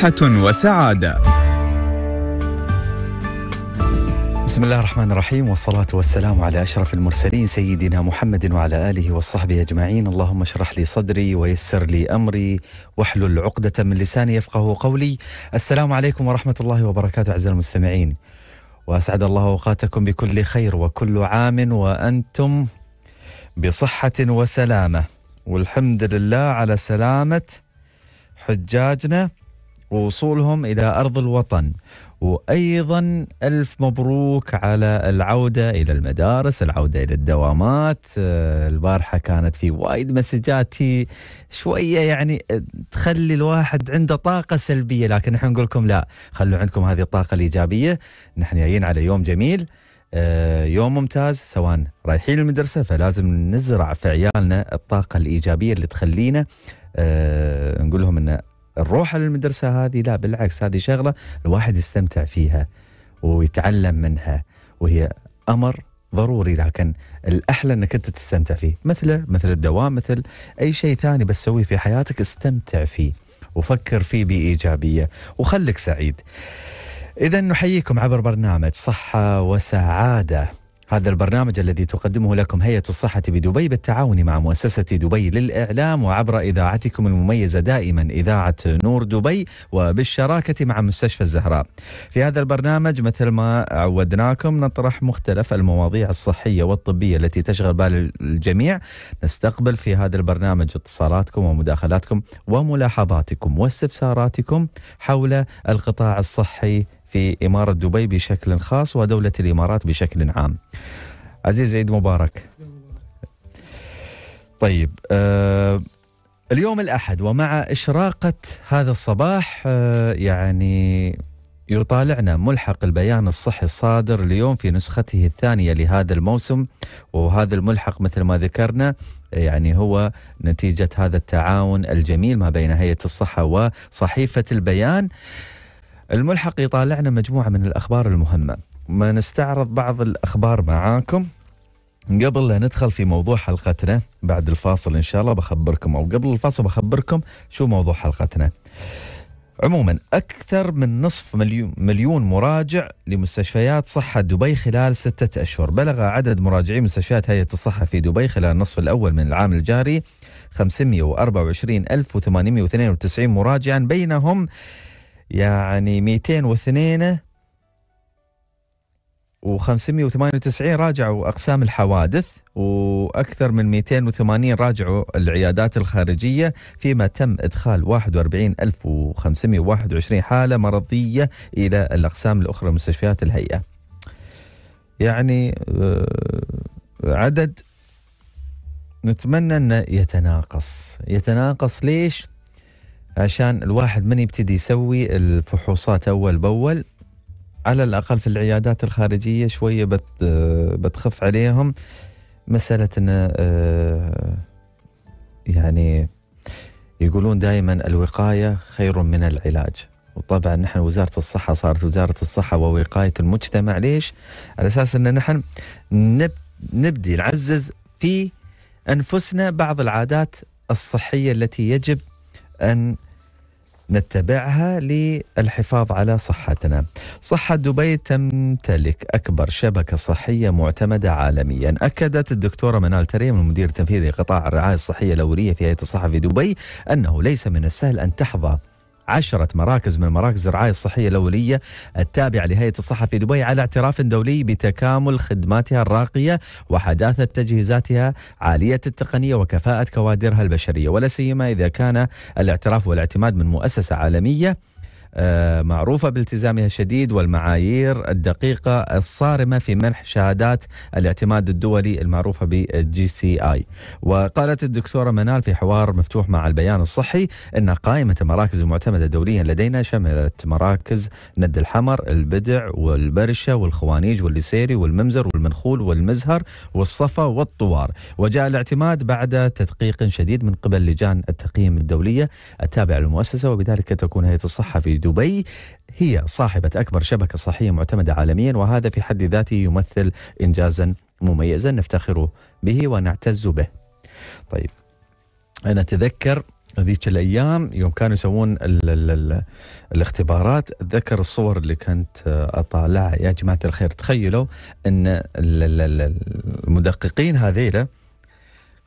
صحة وسعادة. بسم الله الرحمن الرحيم والصلاة والسلام على أشرف المرسلين سيدنا محمد وعلى آله وصحبه أجمعين اللهم اشرح لي صدري ويسر لي أمري واحلل عقدة من لساني يفقه قولي السلام عليكم ورحمة الله وبركاته أعزائي المستمعين وأسعد الله أوقاتكم بكل خير وكل عام وأنتم بصحة وسلامة والحمد لله على سلامة حجاجنا ووصولهم إلى أرض الوطن وأيضا ألف مبروك على العودة إلى المدارس العودة إلى الدوامات آه، البارحة كانت في وايد مسجاتي شوية يعني آه، تخلي الواحد عنده طاقة سلبية لكن نحن نقول لكم لا خلوا عندكم هذه الطاقة الإيجابية نحن جايين على يوم جميل آه، يوم ممتاز سواء رايحين المدرسة فلازم نزرع في عيالنا الطاقة الإيجابية اللي تخلينا نقول لهم أن الروح للمدرسة هذه لا بالعكس هذه شغله الواحد يستمتع فيها ويتعلم منها وهي امر ضروري لكن الاحلى انك انت تستمتع فيه مثله مثل الدوام مثل اي شيء ثاني بس تسويه في حياتك استمتع فيه وفكر فيه بايجابيه وخلك سعيد. اذا نحييكم عبر برنامج صحه وسعاده هذا البرنامج الذي تقدمه لكم هيئة الصحة بدبي بالتعاون مع مؤسسة دبي للإعلام وعبر إذاعتكم المميزة دائما إذاعة نور دبي وبالشراكة مع مستشفى الزهراء في هذا البرنامج مثل ما عودناكم نطرح مختلف المواضيع الصحية والطبية التي تشغل بال الجميع نستقبل في هذا البرنامج اتصالاتكم ومداخلاتكم وملاحظاتكم واستفساراتكم حول القطاع الصحي في إمارة دبي بشكل خاص ودولة الإمارات بشكل عام عزيز عيد مبارك طيب آه اليوم الأحد ومع إشراقة هذا الصباح آه يعني يطالعنا ملحق البيان الصحي الصادر اليوم في نسخته الثانية لهذا الموسم وهذا الملحق مثل ما ذكرنا آه، يعني هو نتيجة هذا التعاون الجميل ما بين هيئة الصحة وصحيفة البيان آه الملحق يطالعنا مجموعة من الأخبار المهمة ما نستعرض بعض الأخبار معاكم قبل لا ندخل في موضوع حلقتنا بعد الفاصل إن شاء الله بخبركم أو قبل الفاصل بخبركم شو موضوع حلقتنا عموما أكثر من نصف مليون, مليون مراجع لمستشفيات صحة دبي خلال ستة أشهر بلغ عدد مراجعي مستشفيات هيئة الصحة في دبي خلال النصف الأول من العام الجاري 524892 مراجعا بينهم يعني 202 و598 راجعوا اقسام الحوادث واكثر من 280 راجعوا العيادات الخارجيه فيما تم ادخال 41521 حاله مرضيه الى الاقسام الاخرى مستشفيات الهيئه. يعني آه، عدد نتمنى انه يتناقص، يتناقص ليش؟ عشان الواحد من يبتدي يسوي الفحوصات اول باول على الاقل في العيادات الخارجيه شويه بت بتخف عليهم مساله ان آه، يعني يقولون دائما الوقايه خير من العلاج وطبعا نحن وزاره الصحه صارت وزاره الصحه ووقايه المجتمع ليش؟ على اساس ان نحن نب نبدي نعزز في انفسنا بعض العادات الصحيه التي يجب ان نتبعها للحفاظ على صحتنا. صحة دبي تمتلك أكبر شبكة صحية معتمدة عالميا. أكدت الدكتورة منال تريم المدير التنفيذي لقطاع الرعاية الصحية الأولية في هيئة الصحة في دبي أنه ليس من السهل أن تحظى عشرة مراكز من مراكز الرعاية الصحية الأولية التابعة لهيئة الصحة في دبي على اعتراف دولي بتكامل خدماتها الراقية وحداثة تجهيزاتها عالية التقنية وكفاءة كوادرها البشرية ولا سيما إذا كان الاعتراف والاعتماد من مؤسسة عالمية آه، معروفة بالتزامها الشديد والمعايير الدقيقة الصارمة في منح شهادات الاعتماد الدولي المعروفة بالجي سي آي وقالت الدكتورة منال في حوار مفتوح مع البيان الصحي أن قائمة المراكز المعتمدة دوليا لدينا شملت مراكز ند الحمر البدع والبرشة والخوانيج والليسيري والممزر والمنخول والمزهر والصفا والطوار وجاء الاعتماد بعد تدقيق شديد من قبل لجان التقييم الدولية التابعة للمؤسسة وبذلك تكون هيئة الصحة في دبي هي صاحبة أكبر شبكة صحية معتمدة عالميا وهذا في حد ذاته يمثل إنجازا مميزا نفتخر به ونعتز به طيب أنا أتذكر هذيك الايام يوم كانوا يسوون الـ الـ الـ الاختبارات اتذكر الصور اللي كنت اطالعها يا جماعه الخير تخيلوا ان المدققين هذيلا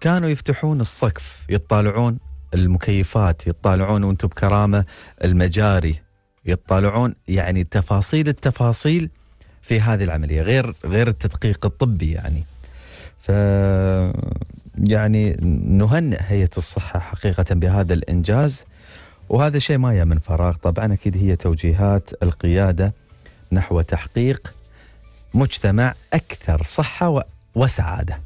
كانوا يفتحون السقف يطالعون المكيفات يطالعون وانتم بكرامه المجاري يطالعون يعني تفاصيل التفاصيل في هذه العمليه غير غير التدقيق الطبي يعني ف يعني نهنئ هيئه الصحه حقيقه بهذا الانجاز وهذا شيء ما يا من فراغ طبعا اكيد هي توجيهات القياده نحو تحقيق مجتمع اكثر صحه و... وسعاده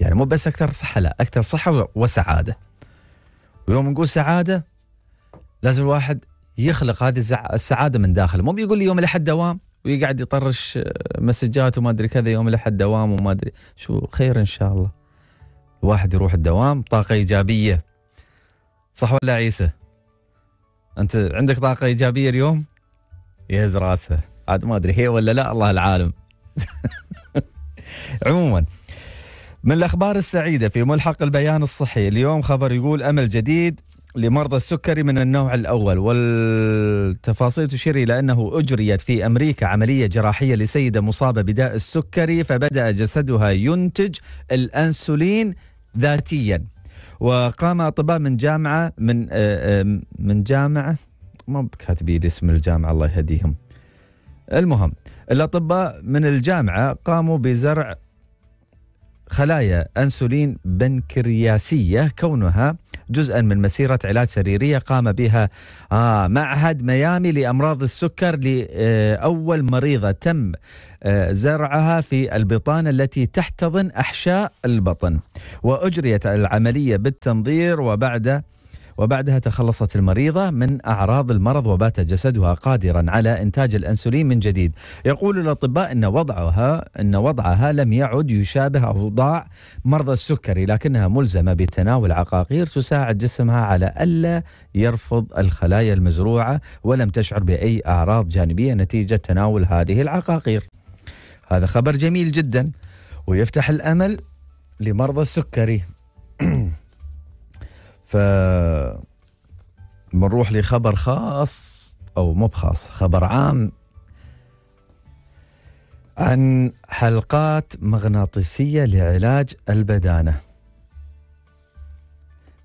يعني مو بس اكثر صحه لا اكثر صحه و... وسعاده ويوم نقول سعاده لازم الواحد يخلق هذه السعاده من داخله مو بيقول لي يوم الاحد دوام ويقعد يطرش آه، مسجات وما ادري كذا يوم الاحد دوام وما ادري شو خير ان شاء الله الواحد يروح الدوام طاقه ايجابيه صح ولا عيسى انت عندك طاقه ايجابيه اليوم يهز راسه عاد ما ادري هي ولا لا الله العالم عموما من الاخبار السعيده في ملحق البيان الصحي اليوم خبر يقول امل جديد لمرضى السكري من النوع الأول والتفاصيل تشير إلى أنه أجريت في أمريكا عملية جراحية لسيدة مصابة بداء السكري فبدأ جسدها ينتج الأنسولين ذاتيا وقام أطباء من جامعة من آه، آه، من جامعة ما كاتبين اسم الجامعة الله يهديهم المهم الأطباء من الجامعة قاموا بزرع خلايا أنسولين بنكرياسية كونها جزءا من مسيرة علاج سريرية قام بها آه معهد ميامي لأمراض السكر لأول مريضة تم آه، زرعها في البطانة التي تحتضن أحشاء البطن وأجريت العملية بالتنظير وبعد وبعدها تخلصت المريضة من أعراض المرض وبات جسدها قادرا على إنتاج الأنسولين من جديد يقول الأطباء أن وضعها أن وضعها لم يعد يشابه أوضاع مرضى السكري لكنها ملزمة بتناول عقاقير تساعد جسمها على ألا يرفض الخلايا المزروعة ولم تشعر بأي أعراض جانبية نتيجة تناول هذه العقاقير هذا خبر جميل جدا ويفتح الأمل لمرضى السكري ف بنروح لخبر خاص او مو بخاص خبر عام عن حلقات مغناطيسيه لعلاج البدانه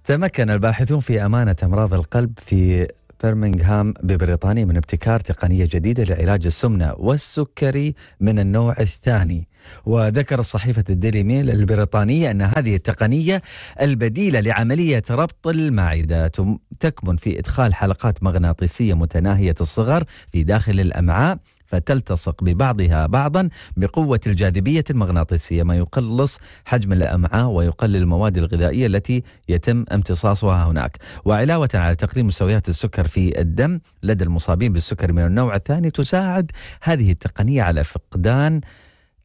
تمكن الباحثون في امانه امراض القلب في برمنغهام ببريطانيا من ابتكار تقنيه جديده لعلاج السمنه والسكري من النوع الثاني وذكر صحيفة الديلي ميل البريطانية أن هذه التقنية البديلة لعملية ربط المعدة تكمن في إدخال حلقات مغناطيسية متناهية الصغر في داخل الأمعاء فتلتصق ببعضها بعضا بقوة الجاذبية المغناطيسية ما يقلص حجم الأمعاء ويقلل المواد الغذائية التي يتم امتصاصها هناك وعلاوة على تقليل مستويات السكر في الدم لدى المصابين بالسكر من النوع الثاني تساعد هذه التقنية على فقدان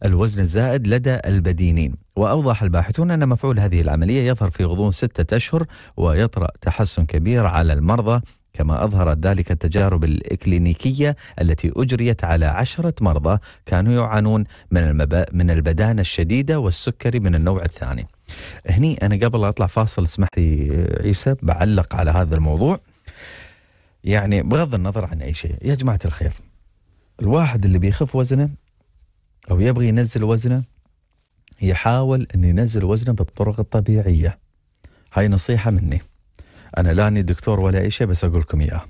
الوزن الزائد لدى البدينين وأوضح الباحثون أن مفعول هذه العملية يظهر في غضون ستة أشهر ويطرأ تحسن كبير على المرضى كما أظهرت ذلك التجارب الإكلينيكية التي أجريت على عشرة مرضى كانوا يعانون من, المب... من البدانة الشديدة والسكري من النوع الثاني هني أنا قبل أطلع فاصل اسمح لي عيسى بعلق على هذا الموضوع يعني بغض النظر عن أي شيء يا جماعة الخير الواحد اللي بيخف وزنه أو يبغي ينزل وزنه يحاول أن ينزل وزنه بالطرق الطبيعية هاي نصيحة مني أنا لا أني دكتور ولا أي شيء بس أقول لكم إياها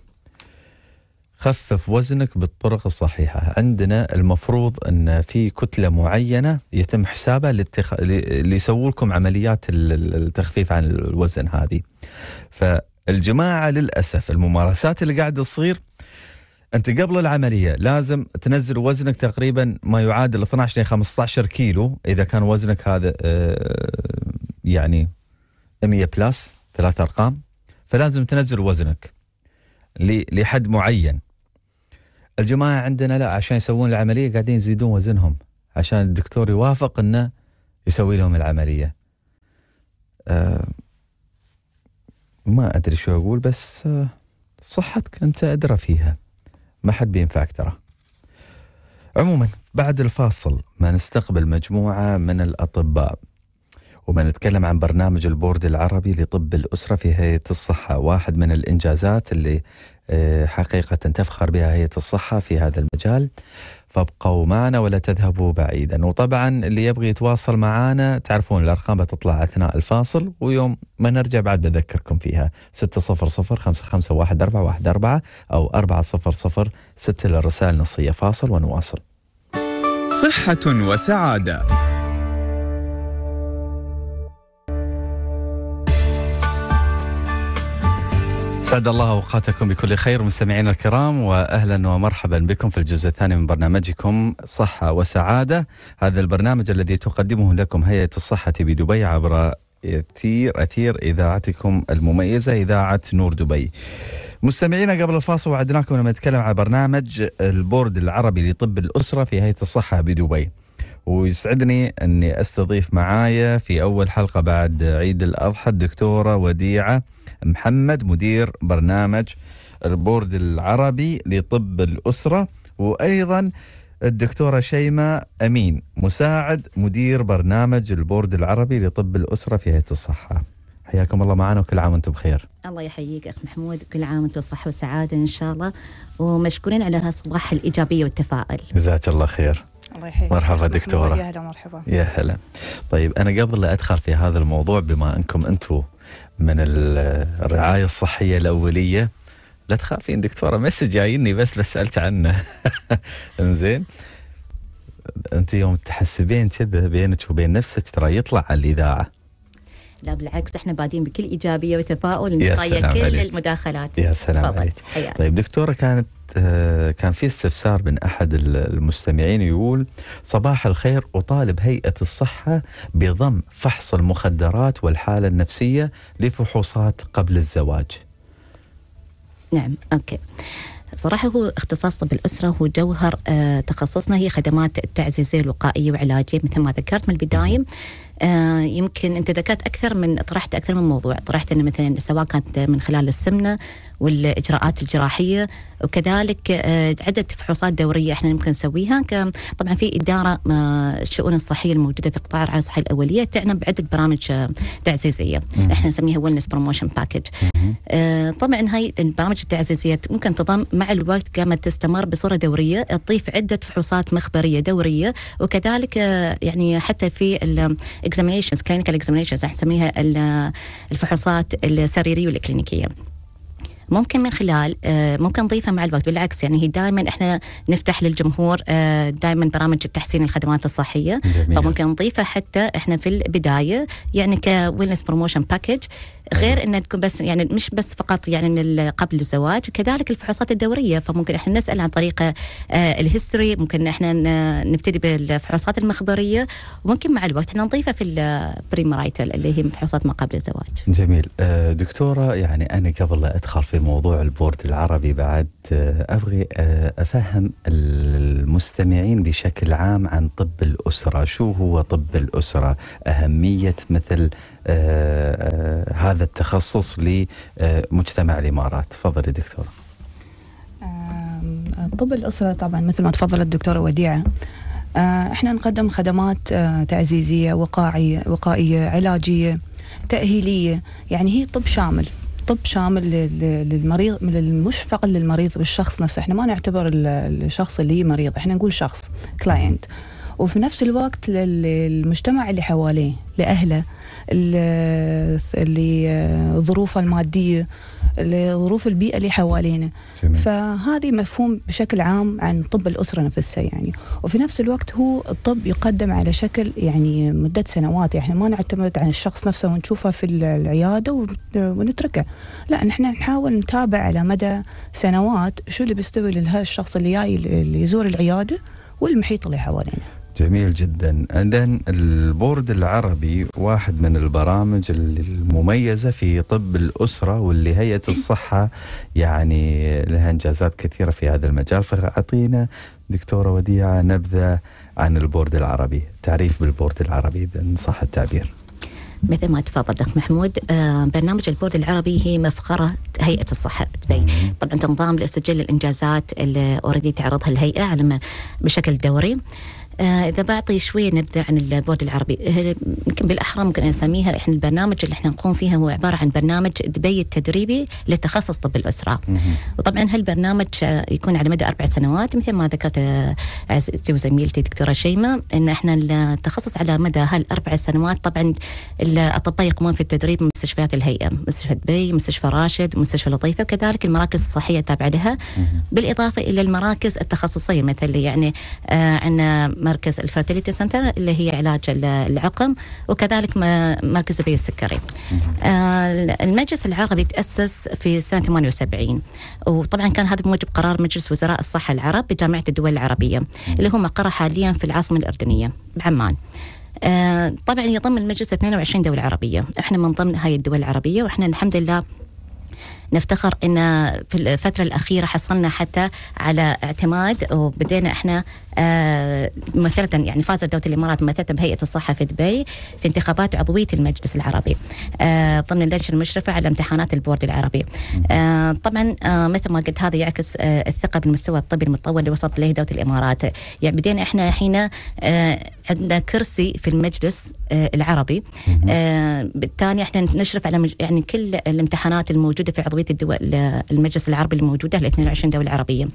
خفف وزنك بالطرق الصحيحة عندنا المفروض أن في كتلة معينة يتم حسابها للتخ... اللي يسووا لكم عمليات التخفيف عن الوزن هذه فالجماعة للأسف الممارسات اللي قاعدة تصير انت قبل العمليه لازم تنزل وزنك تقريبا ما يعادل 12 ل 15 كيلو اذا كان وزنك هذا آه، يعني 100 بلس ثلاث ارقام فلازم تنزل وزنك لحد معين الجماعه عندنا لا عشان يسوون العمليه قاعدين يزيدون وزنهم عشان الدكتور يوافق انه يسوي لهم العمليه أه ما ادري شو اقول بس آه، صحتك انت ادرى فيها ما حد بينفعك ترى عموما بعد الفاصل ما نستقبل مجموعة من الأطباء وما نتكلم عن برنامج البورد العربي لطب الأسرة في هيئة الصحة واحد من الإنجازات اللي آه، حقيقة تفخر بها هيئة الصحة في هذا المجال فابقوا معنا ولا تذهبوا بعيدا وطبعا اللي يبغي يتواصل معنا تعرفون الأرقام بتطلع أثناء الفاصل ويوم ما نرجع بعد بذكركم فيها 600 أو 400 6 للرسائل النصية فاصل ونواصل صحة وسعادة سعد الله اوقاتكم بكل خير مستمعينا الكرام واهلا ومرحبا بكم في الجزء الثاني من برنامجكم صحه وسعاده هذا البرنامج الذي تقدمه لكم هيئه الصحه بدبي عبر اثير اثير اذاعتكم المميزه اذاعه نور دبي. مستمعينا قبل الفاصل وعدناكم لما نتكلم عن برنامج البورد العربي لطب الاسره في هيئه الصحه بدبي. ويسعدني اني استضيف معايا في اول حلقه بعد عيد الاضحى الدكتوره وديعه محمد مدير برنامج البورد العربي لطب الاسره وايضا الدكتورة شيماء أمين مساعد مدير برنامج البورد العربي لطب الأسرة في هيئة الصحة حياكم الله معنا وكل عام وانتم بخير الله يحييك اخ محمود كل عام وانتم بصحه وسعاده ان شاء الله ومشكورين على هالصباح الايجابيه والتفاؤل جزاك الله خير الله يحييك مرحبا دكتوره يا هلا مرحبا يا هلا طيب انا قبل لا ادخل في هذا الموضوع بما انكم انتم من الرعايه الصحيه الاوليه لا تخافين دكتوره مسج جايني بس بس سالت عنه انزين انت يوم تحسبين كذا بينك وبين نفسك ترى يطلع على الاذاعه لا بالعكس احنا بادين بكل ايجابيه وتفاؤل نتغير كل عليك. المداخلات يا سلام عليك طيب دكتوره كانت آه، كان في استفسار من احد المستمعين يقول صباح الخير اطالب هيئه الصحه بضم فحص المخدرات والحاله النفسيه لفحوصات قبل الزواج. نعم اوكي. صراحة هو اختصاص طب الأسرة هو جوهر آه تخصصنا هي خدمات التعزيزية الوقائية وعلاجية مثل ما ذكرت من البداية آه يمكن أنت ذكرت أكثر من طرحت أكثر من موضوع طرحت أنه مثلا سواء كانت من خلال السمنة والاجراءات الجراحيه وكذلك آه، عده فحوصات دوريه احنا ممكن نسويها طبعا في اداره آه، الشؤون الصحيه الموجوده في قطاع الرعايه الصحيه الاوليه تعنى بعده برامج آه، تعزيزيه احنا نسميها ويلنس بروموشن باكج طبعا هاي البرامج التعزيزيه ممكن تضم مع الوقت قامت تستمر بصوره دوريه تضيف عده فحوصات مخبريه دوريه وكذلك يعني حتى في الاكزامينشنز كلينيكال اكزامينشنز احنا نسميها الفحوصات السريريه والكلينيكيه ممكن من خلال آه، ممكن نضيفها مع الوقت بالعكس يعني هي دائما احنا نفتح للجمهور آه، دائما برامج تحسين الخدمات الصحيه جميل. فممكن نضيفها حتى احنا في البدايه يعني كويلنس بروموشن باكج غير ان تكون بس يعني مش بس فقط يعني قبل الزواج كذلك الفحوصات الدوريه فممكن احنا نسال عن طريقه آه، الهيستوري ممكن احنا نبتدي بالفحوصات المخبريه وممكن مع الوقت احنا نضيفها في البريمرايتل اللي هي فحوصات ما قبل الزواج. جميل دكتوره يعني انا قبل لا ادخل في في موضوع البورد العربي بعد آه، أبغي آه، أفهم المستمعين بشكل عام عن طب الأسرة شو هو طب الأسرة أهمية مثل آه، هذا التخصص لمجتمع الإمارات تفضلي دكتورة طب الأسرة طبعا مثل ما تفضلت الدكتورة وديعة احنا نقدم خدمات تعزيزية وقاعية وقائية علاجية تأهيلية يعني هي طب شامل الطب شامل للمريض للمشفق للمريض والشخص نفسه احنا ما نعتبر الشخص اللي مريض احنا نقول شخص كلاينت وفي نفس الوقت للمجتمع اللي حواليه لأهله اللي ظروفه المادية لظروف البيئة اللي حوالينا جميل. فهذه مفهوم بشكل عام عن طب الأسرة نفسها يعني وفي نفس الوقت هو الطب يقدم على شكل يعني مدة سنوات يعني ما نعتمد على الشخص نفسه ونشوفه في العيادة ونتركه لا نحن نحاول نتابع على مدى سنوات شو اللي بيستوي لهذا الشخص اللي جاي اللي يزور العيادة والمحيط اللي حوالينا جميل جدا عندنا البورد العربي واحد من البرامج المميزه في طب الاسره واللي هيئه إيه. الصحه يعني لها انجازات كثيره في هذا المجال فاعطينا دكتوره وديعه نبذه عن البورد العربي تعريف بالبورد العربي إذا صح التعبير مثل ما تفضل دكتور محمود آه، برنامج البورد العربي هي مفخره هيئه الصحه بدبي طبعا تنظام لسجل الانجازات اللي اوريدي تعرضها الهيئه على بشكل دوري آه، اذا بعطي شويه نبذه عن البورد العربي آه، يمكن بالاحرى ممكن اسميها احنا البرنامج اللي احنا نقوم فيه هو عباره عن برنامج دبي التدريبي لتخصص طب الاسره وطبعا هالبرنامج آه، يكون على مدى اربع سنوات مثل ما ذكرت عزيزتي وزميلتي دكتوره شيماء ان احنا التخصص على مدى هالاربع سنوات طبعا الاطباء يقومون في التدريب مستشفيات الهيئه، مستشفى دبي، مستشفى راشد، مستشفى لطيفه وكذلك المراكز الصحيه التابعه لها بالاضافه الى المراكز التخصصيه مثل يعني آه، عندنا مركز الفرتيليتي سنتر اللي هي علاج العقم وكذلك مركز دبي السكري. آه، المجلس العربي تاسس في سنه 78 وطبعا كان هذا بموجب قرار مجلس وزراء الصحه العرب بجامعه الدول العربيه اللي هو مقر حاليا في العاصمه الاردنيه بعمان. آه، طبعا يضم المجلس 22 دولة عربية احنا من ضمن هاي الدول العربية واحنا الحمد لله نفتخر ان في الفتره الاخيره حصلنا حتى على اعتماد وبدينا احنا آه، ممثلة يعني فازت دولة الإمارات ممثلة بهيئة الصحة في دبي في انتخابات عضوية المجلس العربي آه، ضمن اللجنة المشرفة على امتحانات البورد العربي آه، طبعا مثل ما قلت هذا يعكس الثقة بالمستوى الطبي المتطور اللي وصلت إليه دولة الإمارات يعني بدينا إحنا الحين عندنا كرسي في المجلس العربي بالتالي إحنا نشرف على يعني كل الامتحانات الموجودة في عضوية أغلبية الدول آه، المجلس العربي الموجودة ل 22 دولة عربية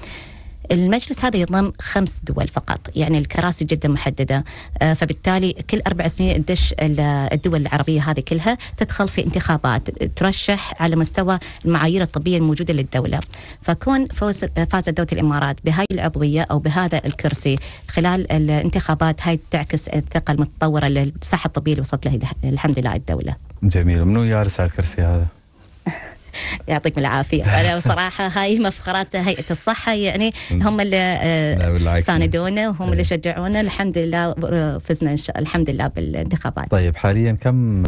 المجلس هذا يضم خمس دول فقط يعني الكراسي جدا محددة آه، فبالتالي كل أربع سنين تدش آه، الدول العربية هذه كلها تدخل في انتخابات ترشح على مستوى المعايير الطبية الموجودة للدولة فكون فوز فازت دولة الإمارات بهاي العضوية أو بهذا الكرسي خلال الانتخابات هاي تعكس الثقة المتطورة للساحة الطبية اللي وصلت لها الحمد لله الدولة جميل منو يارس على الكرسي هذا؟ يعطيكم العافيه انا صراحة هاي مفخرات هيئه الصحه يعني هم اللي آه، ساندونا وهم اللي إيه. شجعونا الحمد لله فزنا الحمد لله بالانتخابات طيب حاليا كم آه،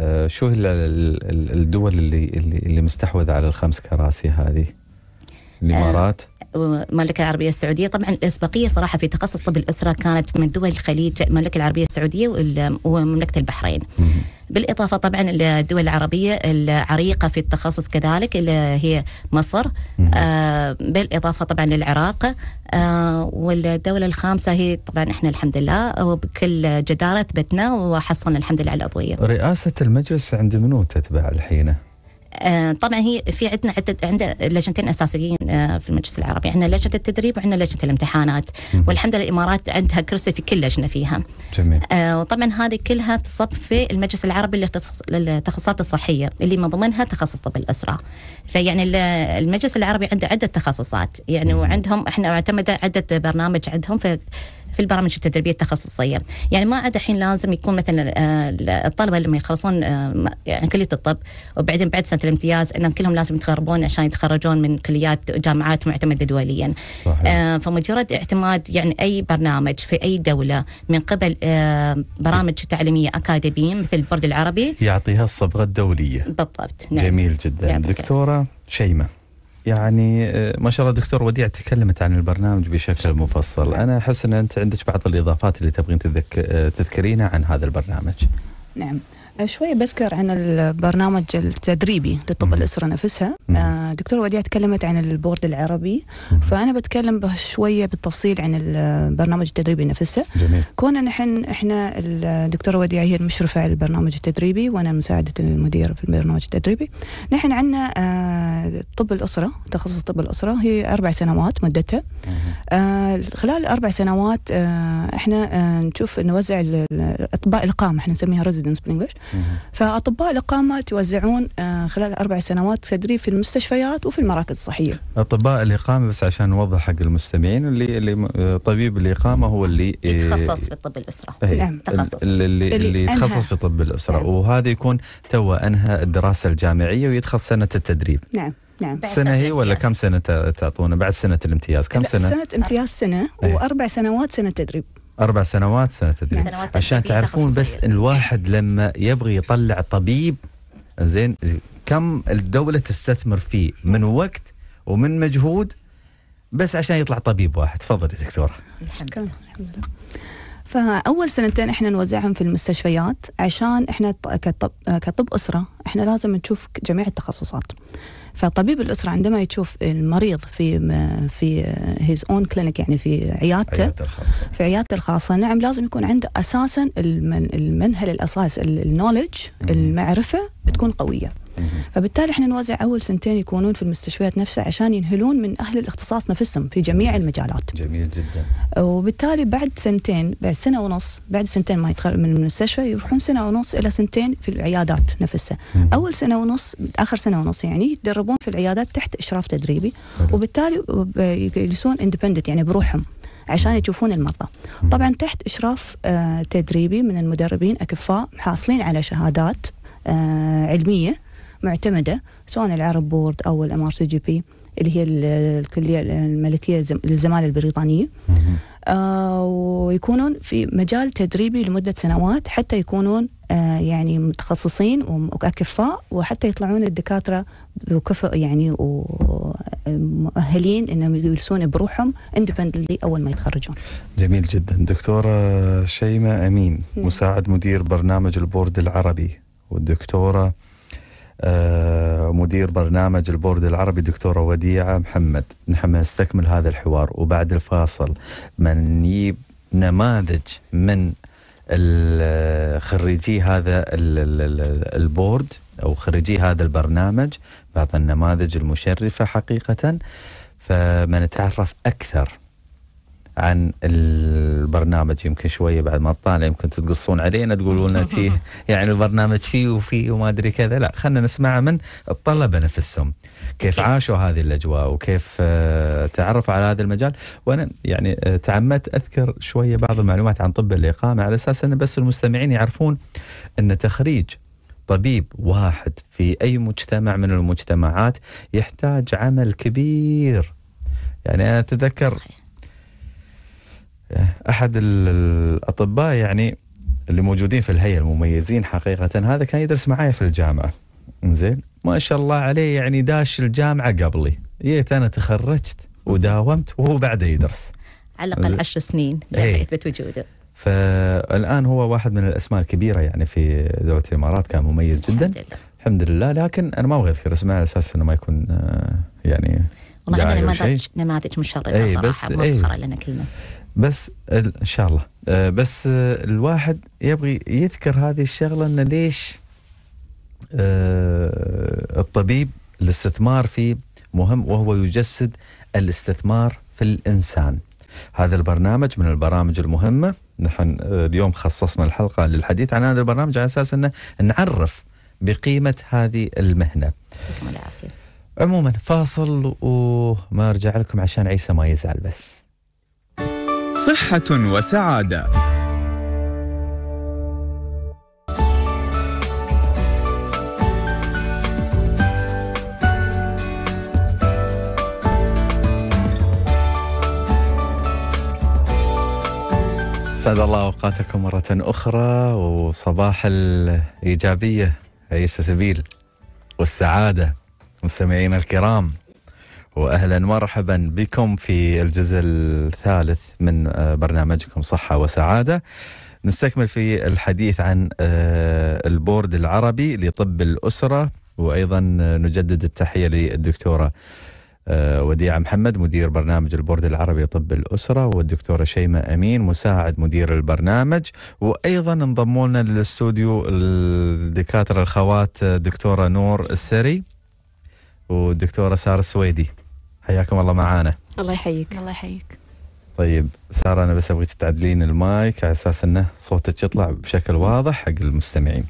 آه، شو الدول اللي اللي مستحوذة على الخمس كراسي هذه الامارات المملكه العربيه السعوديه طبعا الاسبقيه صراحه في تخصص طب الاسره كانت من دول الخليج المملكه العربيه السعوديه ومملكه البحرين بالاضافه طبعا الدول العربيه العريقه في التخصص كذلك اللي هي مصر آه، بالاضافه طبعا للعراق آه، والدوله الخامسه هي طبعا احنا الحمد لله وبكل جداره ثبتنا وحصلنا الحمد لله على العضويه. رئاسه المجلس عند منو تتبع الحينه؟ آه، طبعا هي في عندنا عدد عندنا لجنتين اساسيين آه، في المجلس العربي، عندنا لجنه التدريب وعندنا لجنه الامتحانات، والحمد لله الامارات عندها كرسي في كل لجنه فيها. جميل. آه، وطبعا هذه كلها تصب في المجلس العربي للتخصصات الصحيه اللي من ضمنها تخصص طب الاسره. فيعني المجلس العربي عنده عده تخصصات، يعني وعندهم احنا اعتمد عده برنامج عندهم في في البرامج التدريبيه التخصصيه يعني ما عاد الحين لازم يكون مثلا آه، الطلبه لما يخلصون آه، يعني كليه الطب وبعدين بعد سنه الامتياز انهم كلهم لازم يتغربون عشان يتخرجون من كليات جامعات معتمده دوليا صحيح. آه، فمجرد اعتماد يعني اي برنامج في اي دوله من قبل برامج تعليميه اكاديميه مثل البرد العربي يعطيها الصبغه الدوليه بالضبط نعم. جميل جدا دكتوره شيمه يعني آه، ما شاء الله دكتور وديع تكلمت عن البرنامج بشكل مفصل انا احس ان انت عندك بعض الاضافات اللي تبغين تذك... آه، تذكرينها عن هذا البرنامج نعم شوي بذكر عن البرنامج التدريبي للطب الأسرة نفسها آه، دكتور وديع تكلمت عن البورد العربي فأنا بتكلم شوية بالتفصيل عن البرنامج التدريبي نفسه جميل. كون نحن إحنا الدكتورة وديع هي المشرفة على البرنامج التدريبي وأنا مساعدة المدير في البرنامج التدريبي نحن عندنا آه، طب الأسرة تخصص طب الأسرة هي أربع سنوات مدتها آه، خلال الأربع سنوات إحنا نشوف نوزع الأطباء القام إحنا نسميها ريزيدنس بالإنجلش فاطباء الاقامه توزعون آه، خلال اربع سنوات تدريب في المستشفيات وفي المراكز الصحيه. اطباء الاقامه بس عشان نوضح حق المستمعين اللي اللي طبيب الاقامه هو اللي آه، يتخصص في طب الاسره. إيه، نعم تخصص اللي, اللي, اللي يتخصص في طب الاسره نعم. وهذا يكون تو انهى الدراسه الجامعيه ويدخل سنه التدريب. نعم. نعم سنة هي ولا كم سنة تعطونا بعد سنة الامتياز كم سنة؟ سنة امتياز سنة إيه. وأربع سنوات سنة تدريب أربع سنوات سنة تدريب عشان تعرفون بس الواحد لما يبغي يطلع طبيب زين كم الدولة تستثمر فيه من وقت ومن مجهود بس عشان يطلع طبيب واحد تفضلي دكتورة الحمد لله الحمد لله فاول سنتين احنا نوزعهم في المستشفيات عشان احنا كطب, كطب اسره احنا لازم نشوف جميع التخصصات فطبيب الاسره عندما يشوف المريض في في هيز اون كلينيك يعني في عيادته في عيادته الخاصه نعم لازم يكون عنده اساسا المنهل الاساس النولج المعرفه تكون قويه فبالتالي احنا نوزع اول سنتين يكونون في المستشفيات نفسها عشان ينهلون من اهل الاختصاص نفسهم في جميع المجالات. جميل جدا. وبالتالي بعد سنتين بعد سنه ونص بعد سنتين ما يتخرج من المستشفى يروحون سنه ونص الى سنتين في العيادات نفسها. اول سنه ونص اخر سنه ونص يعني يتدرب يتدربون في العيادات تحت اشراف تدريبي وبالتالي يجلسون اندبندنت يعني بروحهم عشان يشوفون المرضى طبعا تحت اشراف آه، تدريبي من المدربين اكفاء حاصلين على شهادات آه، علميه معتمده سواء العرب بورد او الام ار سي جي بي اللي هي الكليه الملكيه للزماله البريطانيه آه ويكونون في مجال تدريبي لمده سنوات حتى يكونون آه يعني متخصصين واكفاء وحتى يطلعون الدكاتره ذو كفء يعني ومؤهلين انهم يجلسون بروحهم اندبندلي اول ما يتخرجون. جميل جدا، دكتوره شيماء امين نعم. مساعد مدير برنامج البورد العربي والدكتوره آه، مدير برنامج البورد العربي دكتورة وديعة محمد نحن نستكمل هذا الحوار وبعد الفاصل منيب نماذج من خريجي هذا البورد أو خريجي هذا البرنامج بعض النماذج المشرفة حقيقة نتعرف أكثر عن البرنامج يمكن شويه بعد ما تطالع يمكن تقصون علينا تقولون لنا يعني البرنامج فيه وفيه وما ادري كذا لا خلينا نسمع من الطلبه نفسهم كيف عاشوا هذه الاجواء وكيف آه، تعرفوا على هذا المجال وانا يعني آه، تعمدت اذكر شويه بعض المعلومات عن طب الاقامه على اساس ان بس المستمعين يعرفون ان تخريج طبيب واحد في اي مجتمع من المجتمعات يحتاج عمل كبير يعني انا اتذكر صحيح. احد الاطباء يعني اللي موجودين في الهيئه المميزين حقيقه هذا كان يدرس معايا في الجامعه زين ما شاء الله عليه يعني داش الجامعه قبلي جيت انا تخرجت وداومت وهو بعده يدرس على الاقل عشر سنين يثبت إيه. وجوده فالان هو واحد من الاسماء الكبيره يعني في دوله الامارات كان مميز جدا الحمد لله, الحمد لله لكن انا ما ابغى اذكر اسمه على اساس انه ما يكون آه، يعني والله عندنا نماذج نماذج مشرفه إيه، صراحه مفخره إيه. لنا كلنا بس ان شاء الله آه، بس آه، الواحد يبغي يذكر هذه الشغله انه ليش آه، الطبيب الاستثمار فيه مهم وهو يجسد الاستثمار في الانسان. هذا البرنامج من البرامج المهمه نحن اليوم خصصنا الحلقه للحديث عن هذا البرنامج على اساس انه نعرف بقيمه هذه المهنه. يعطيكم العافيه. عموما فاصل وما ارجع لكم عشان عيسى ما يزعل بس. صحة وسعادة سعد الله اوقاتكم مرة اخرى وصباح الايجابية عيسى سبيل والسعادة مستمعينا الكرام واهلا مرحبا بكم في الجزء الثالث من آه، برنامجكم صحه وسعاده. نستكمل في الحديث عن آه، البورد العربي لطب الاسره وايضا آه، نجدد التحيه للدكتوره وديعة محمد مدير برنامج البورد العربي لطب الأسرة والدكتورة شيماء أمين مساعد مدير البرنامج وأيضا انضموا لنا للاستوديو الدكاترة الخوات دكتورة نور السري والدكتورة سارة سويدي حياكم الله معانا الله يحييك الله يحييك طيب ساره انا بس ابغيك تعدلين المايك على اساس انه صوتك يطلع بشكل واضح حق المستمعين.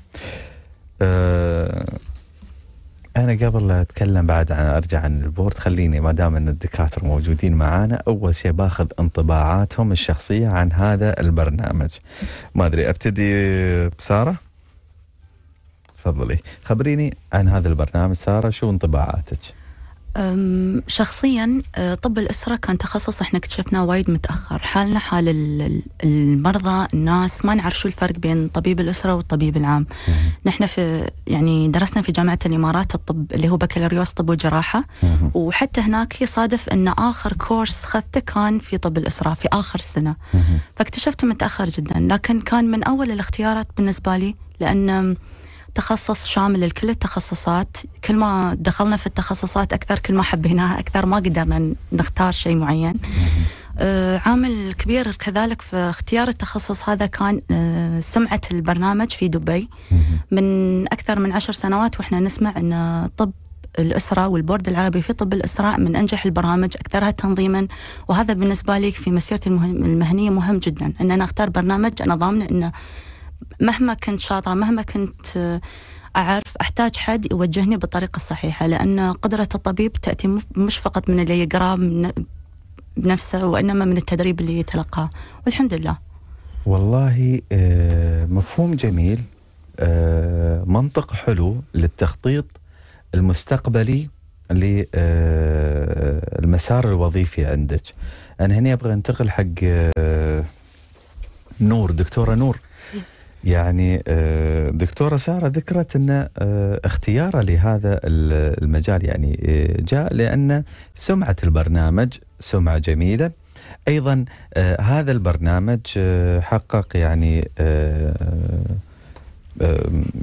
أه انا قبل لا اتكلم بعد عن ارجع عن البورد خليني ما دام ان الدكاتره موجودين معانا اول شيء باخذ انطباعاتهم الشخصيه عن هذا البرنامج. ما ادري ابتدي بساره؟ تفضلي خبريني عن هذا البرنامج ساره شو انطباعاتك؟ شخصيا طب الأسرة كان تخصص احنا اكتشفناه وايد متأخر حالنا حال المرضى الناس ما نعرف شو الفرق بين طبيب الأسرة والطبيب العام نحن في يعني درسنا في جامعة الإمارات الطب اللي هو بكالوريوس طب وجراحة وحتى هناك صادف أن آخر كورس خذته كان في طب الأسرة في آخر سنة فاكتشفته متأخر جدا لكن كان من أول الاختيارات بالنسبة لي لأن تخصص شامل لكل التخصصات كل ما دخلنا في التخصصات أكثر كل ما حبيناها أكثر ما قدرنا نختار شيء معين آه، عامل كبير كذلك في اختيار التخصص هذا كان آه، سمعة البرنامج في دبي من أكثر من عشر سنوات وإحنا نسمع أن طب الأسرة والبورد العربي في طب الأسرة من أنجح البرامج أكثرها تنظيما وهذا بالنسبة لي في مسيرتي المهنية مهم جدا أن أنا أختار برنامج أنا ضامنة أنه مهما كنت شاطرة مهما كنت آه، أعرف أحتاج حد يوجهني بالطريقة الصحيحة لأن قدرة الطبيب تأتي مش فقط من اللي يقرأ من بنفسه وإنما من التدريب اللي يتلقاه والحمد لله والله آه، مفهوم جميل آه، منطق حلو للتخطيط المستقبلي للمسار الوظيفي عندك أنا هنا أبغى أنتقل حق نور دكتورة نور يعني آه، دكتورة سارة ذكرت أن آه، اختيارها لهذا المجال يعني آه، جاء لأن سمعة البرنامج سمعة جميلة أيضا هذا البرنامج حقق يعني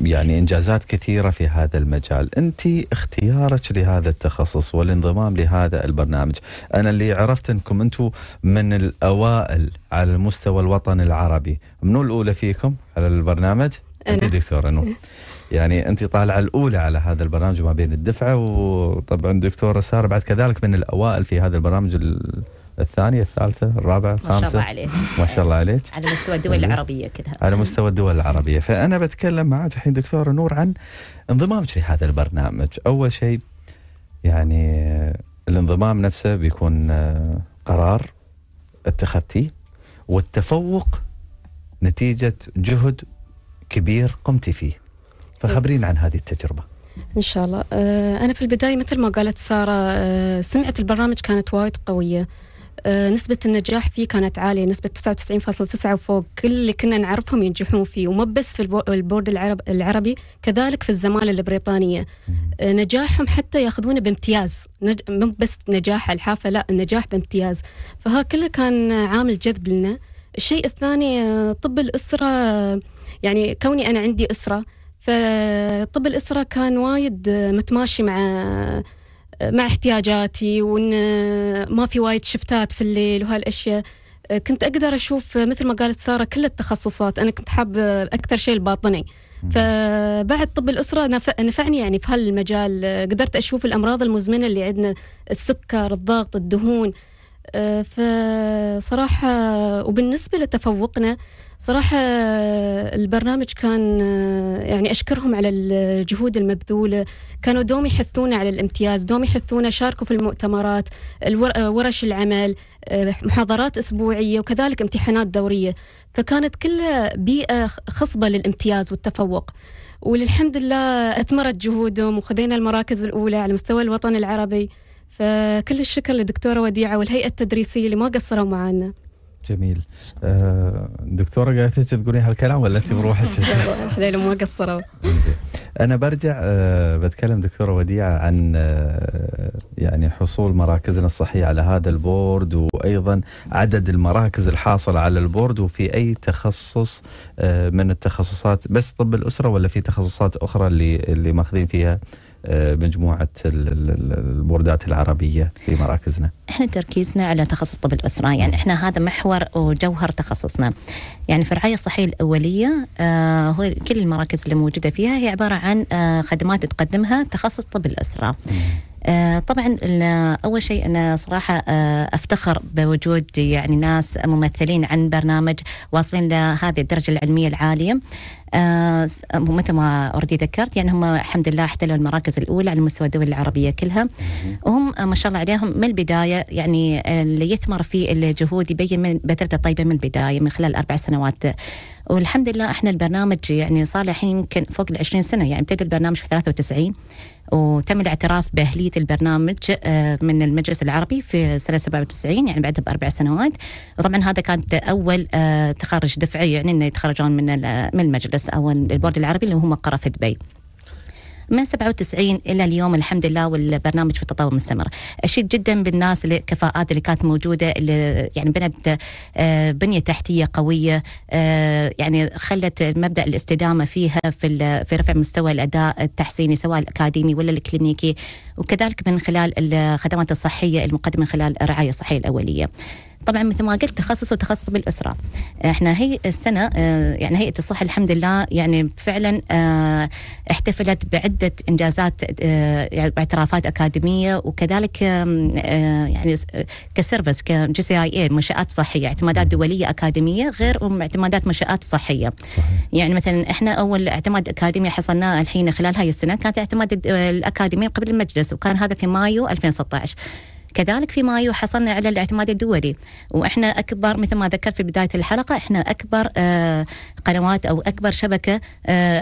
يعني انجازات كثيره في هذا المجال، انت اختيارك لهذا التخصص والانضمام لهذا البرنامج، انا اللي عرفت انكم انتم من الاوائل على المستوى الوطن العربي، منو الاولى فيكم على البرنامج؟ انت دكتوره نو يعني انت طالعه الاولى على هذا البرنامج ما بين الدفعه وطبعا دكتوره ساره بعد كذلك من الاوائل في هذا البرنامج ال... الثانية الثالثة الرابعة الخامسة ما شاء الله عليك ما شاء الله عليك على مستوى الدول العربية كلها على مستوى الدول العربية فأنا بتكلم معك الحين دكتورة نور عن انضمامك لهذا البرنامج أول شيء يعني الانضمام نفسه بيكون آه، قرار اتخذتيه والتفوق نتيجة جهد كبير قمت فيه فخبرينا عن هذه التجربة ان شاء الله آه، انا في البدايه مثل ما قالت ساره آه، سمعه البرنامج كانت وايد قويه آه، نسبة النجاح فيه كانت عالية نسبة 99.9 وفوق كل اللي كنا نعرفهم ينجحون فيه وما بس في البورد العرب العربي كذلك في الزمالة البريطانية آه، نجاحهم حتى ياخذونه بامتياز مو بس نجاح الحافة لا النجاح بامتياز فها كله كان عامل جذب لنا الشيء الثاني آه، طب الأسرة يعني كوني أنا عندي أسرة فطب الأسرة كان وايد متماشي مع مع احتياجاتي وان ما في وايد شفتات في الليل وهالاشياء كنت اقدر اشوف مثل ما قالت ساره كل التخصصات انا كنت حابه اكثر شيء الباطني فبعد طب الاسره نفعني يعني في هالمجال قدرت اشوف الامراض المزمنه اللي عندنا السكر الضغط الدهون أه، فصراحه وبالنسبه لتفوقنا صراحة البرنامج كان يعني أشكرهم على الجهود المبذولة كانوا دوم يحثونا على الامتياز دوم يحثونا شاركوا في المؤتمرات ورش العمل محاضرات أسبوعية وكذلك امتحانات دورية فكانت كلها بيئة خصبة للامتياز والتفوق وللحمد لله أثمرت جهودهم وخذينا المراكز الأولى على مستوى الوطن العربي فكل الشكر للدكتورة وديعة والهيئة التدريسية اللي ما قصروا معنا جميل آه، دكتورة قالت تقولين هالكلام ولا أنت بروحك؟ حليلة ما قصروا أنا برجع آه، بتكلم دكتورة وديعة عن آه، يعني حصول مراكزنا الصحية على هذا البورد وأيضا عدد المراكز الحاصلة على البورد وفي أي تخصص من التخصصات بس طب الأسرة ولا في تخصصات أخرى اللي اللي ماخذين فيها آه، مجموعه البوردات العربيه في مراكزنا؟ احنا تركيزنا على تخصص طب الاسره، يعني احنا هذا محور وجوهر تخصصنا. يعني في الرعايه الصحيه الاوليه آه هو كل المراكز اللي موجوده فيها هي عباره عن آه خدمات تقدمها تخصص طب الاسره. آه، طبعا اول شيء انا صراحه آه، افتخر بوجود يعني ناس ممثلين عن برنامج واصلين لهذه الدرجه العلميه العاليه آه، مثل ما اوريدي ذكرت يعني هم الحمد لله احتلوا المراكز الاولى على مستوى الدول العربيه كلها وهم ما شاء الله عليهم من البدايه يعني اللي يثمر فيه الجهود يبين من بذرته طيبه من البدايه من خلال اربع سنوات والحمد لله احنا البرنامج يعني صار الحين يمكن فوق ال 20 سنه يعني ابتدى البرنامج في 93 وتم الاعتراف باهليه البرنامج آه، من المجلس العربي في سنه 97 يعني بعدها باربع سنوات وطبعا هذا كانت اول آه، تخرج دفعي يعني انه يتخرجون من من المجلس او البورد العربي اللي هم مقره في دبي. من 97 الى اليوم الحمد لله والبرنامج في تطور مستمر اشيد جدا بالناس الكفاءات اللي كانت موجوده اللي يعني بنت آه، بنيه تحتيه قويه آه، يعني خلت مبدا الاستدامه فيها في في رفع مستوى الاداء التحسيني سواء الاكاديمي ولا الكلينيكي وكذلك من خلال الخدمات الصحيه المقدمه من خلال الرعايه الصحيه الاوليه. طبعا مثل ما قلت تخصص وتخصص بالاسره آه، احنا هي السنه آه، يعني هيئه الصحه الحمد لله يعني فعلا آه، احتفلت بعده انجازات يعني باعترافات اكاديميه وكذلك يعني كسيرفس كجي سي اي اي منشات صحيه اعتمادات دوليه اكاديميه غير اعتمادات منشات صحيه صحيح. يعني مثلا احنا اول اعتماد اكاديمي حصلناه الحين خلال هاي السنه كانت اعتماد الاكاديمي قبل المجلس وكان هذا في مايو 2016 كذلك في مايو حصلنا على الاعتماد الدولي واحنا اكبر مثل ما ذكرت في بدايه الحلقه احنا اكبر آه، قنوات او اكبر شبكه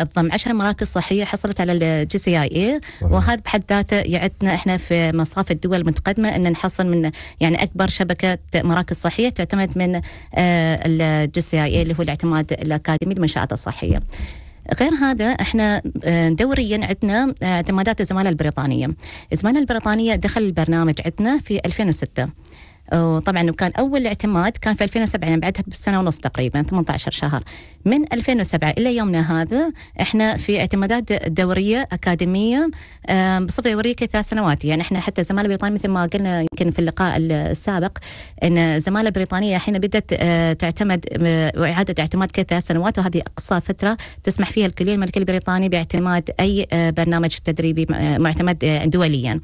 تضم آه، 10 مراكز صحيه حصلت على الجي سي اي اي وهذا بحد ذاته يعدنا احنا في مصاف الدول المتقدمه ان نحصل من يعني اكبر شبكه مراكز صحيه تعتمد من آه، الجي سي اي اي اللي هو الاعتماد الاكاديمي للمنشات الصحيه. غير هذا احنا آه، دوريا عندنا آه، اعتمادات الزماله البريطانيه الزماله البريطانيه دخل البرنامج عندنا في 2006 وطبعا وكان اول اعتماد كان في 2007 يعني بعدها بسنه ونص تقريبا 18 شهر من 2007 الى يومنا هذا احنا في اعتمادات دوريه اكاديميه بصفه دوريه ثلاث سنوات يعني احنا حتى زماله بريطانيه مثل ما قلنا يمكن في اللقاء السابق ان زماله بريطانيه الحين بدات آه، تعتمد آه، واعاده اعتماد كل ثلاث سنوات وهذه اقصى فتره تسمح فيها الكليه الملكيه البريطانيه باعتماد اي آه، برنامج تدريبي معتمد دوليا.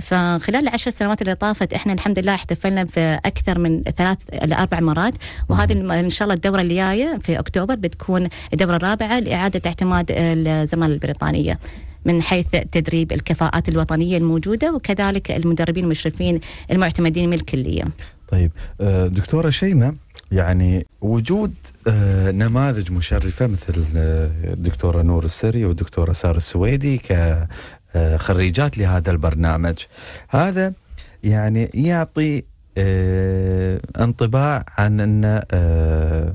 فخلال العشر سنوات اللي طافت احنا الحمد لله احتفلنا في اكثر من ثلاث لاربع مرات وهذه ان شاء الله الدوره الجايه في اكتوبر بتكون الدوره الرابعه لاعاده اعتماد الزماله البريطانيه. من حيث تدريب الكفاءات الوطنيه الموجوده وكذلك المدربين المشرفين المعتمدين من الكليه. طيب آه، دكتوره شيماء يعني وجود آه، نماذج مشرفه مثل الدكتوره آه، نور السري والدكتوره ساره السويدي آه، خريجات لهذا البرنامج هذا يعني يعطي آه، انطباع عن أن آه،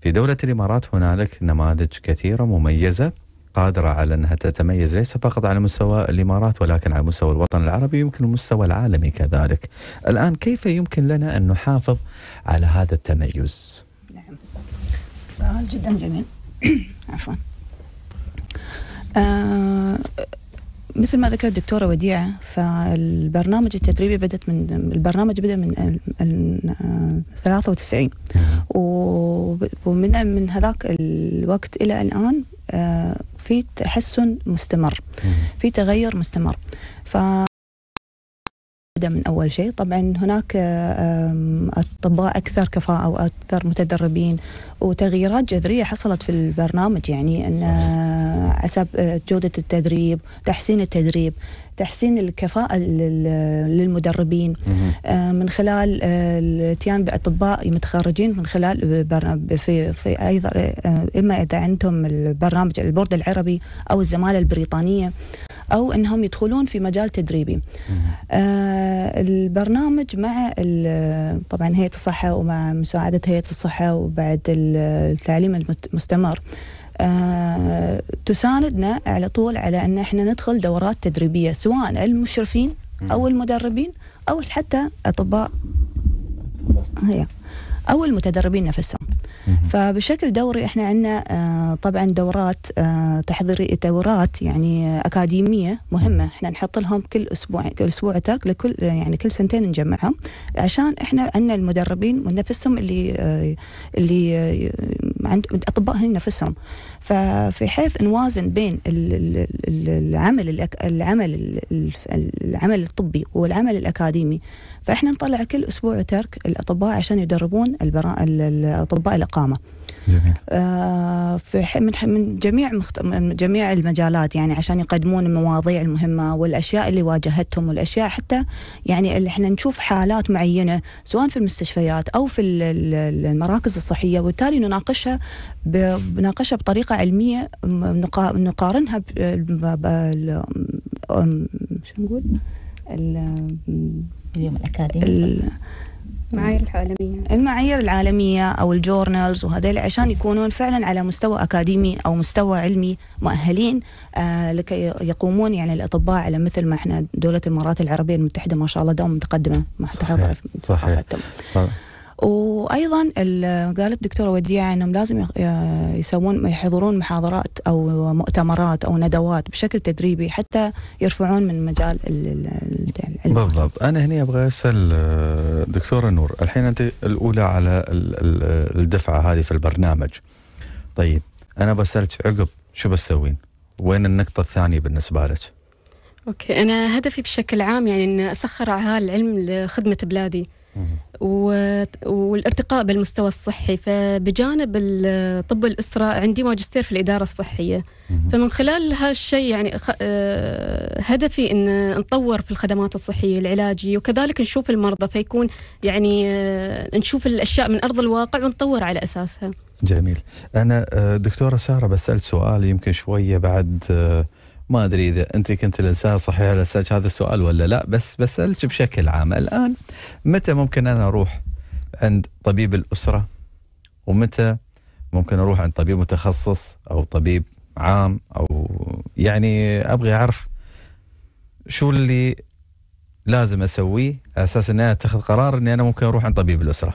في دولة الإمارات هنالك نماذج كثيرة مميزة قادرة على أنها تتميز ليس فقط على مستوى الإمارات ولكن على مستوى الوطن العربي يمكن المستوى العالمي كذلك الآن كيف يمكن لنا أن نحافظ على هذا التميز نعم سؤال جدا جميل عفوا مثل ما ذكرت الدكتوره وديعة فالبرنامج التدريبي بدأت من البرنامج بدأ من 93 ومن من هذاك الوقت إلى الآن آه، في تحسن مستمر في تغير مستمر ف ابدا من اول شيء طبعا هناك اطباء اكثر كفاءه واكثر متدربين وتغييرات جذريه حصلت في البرنامج يعني ان حسب آه، آه، جوده التدريب تحسين التدريب تحسين الكفاءة للمدربين آه، من خلال الاتيان بأطباء متخرجين من خلال في في أيضا إما إذا عندهم البرنامج البورد العربي أو الزمالة البريطانية أو أنهم يدخلون في مجال تدريبي آه البرنامج مع طبعا هيئة الصحة ومع مساعدة هيئة الصحة وبعد التعليم المستمر آه تساندنا على طول على أن احنا ندخل دورات تدريبية سواء المشرفين أو المدربين أو حتى أطباء هي أو المتدربين نفسهم فبشكل دوري احنا عندنا آه، طبعا دورات آه، تحضيري دورات يعني آه، اكاديميه مهمه احنا نحط لهم كل اسبوع كل اسبوع ترك لكل يعني كل سنتين نجمعهم عشان احنا عندنا المدربين ونفسهم اللي اللي عند اطبائهم نفسهم ففي حيث نوازن بين العمل العمل العمل الطبي والعمل الاكاديمي فاحنا نطلع كل اسبوع ترك الاطباء عشان يدربون الاطباء الاقارب الاستقامه جميل. آه في من من جميع مخت... من جميع المجالات يعني عشان يقدمون المواضيع المهمه والاشياء اللي واجهتهم والاشياء حتى يعني اللي احنا نشوف حالات معينه سواء في المستشفيات او في المراكز الصحيه وبالتالي نناقشها ب... نناقشها بطريقه علميه نقا... نقارنها ب... ب... ب... شو نقول؟ ال... اليوم الاكاديمي ال... المعايير العالمية المعايير العالمية أو الجورنالز وهذيل عشان يكونون فعلا على مستوى أكاديمي أو مستوى علمي مؤهلين آه لكي يقومون يعني الأطباء على مثل ما احنا دولة الإمارات العربية المتحدة ما شاء الله دوم متقدمة صحيح. صحيح. وايضا قالت دكتوره وديعه انهم لازم يسوون يحضرون محاضرات او مؤتمرات او ندوات بشكل تدريبي حتى يرفعون من مجال العلم بالضبط انا هنا ابغى اسال آه، دكتوره نور الحين انت الاولى على الدفعه هذه في البرنامج طيب انا بسالك عقب شو بتسوين وين النقطه الثانيه بالنسبه لك اوكي انا هدفي بشكل عام يعني ان اسخر هذا العلم لخدمه بلادي والارتقاء بالمستوى الصحي فبجانب طب الأسرة عندي ماجستير في الإدارة الصحية فمن خلال هالشيء يعني آه، هدفي أن نطور في الخدمات الصحية العلاجية وكذلك نشوف المرضى فيكون يعني آه، نشوف الأشياء من أرض الواقع ونطور على أساسها جميل أنا آه، دكتورة سارة بسأل سؤال يمكن شوية بعد ما ادري اذا انت كنت الانسان صحيح لسالك هذا السؤال ولا لا بس بسالك بشكل عام الان متى ممكن انا اروح عند طبيب الاسره ومتى ممكن اروح عند طبيب متخصص او طبيب عام او يعني ابغي اعرف شو اللي لازم اسويه على اساس اني اتخذ قرار اني انا ممكن اروح عند طبيب الاسره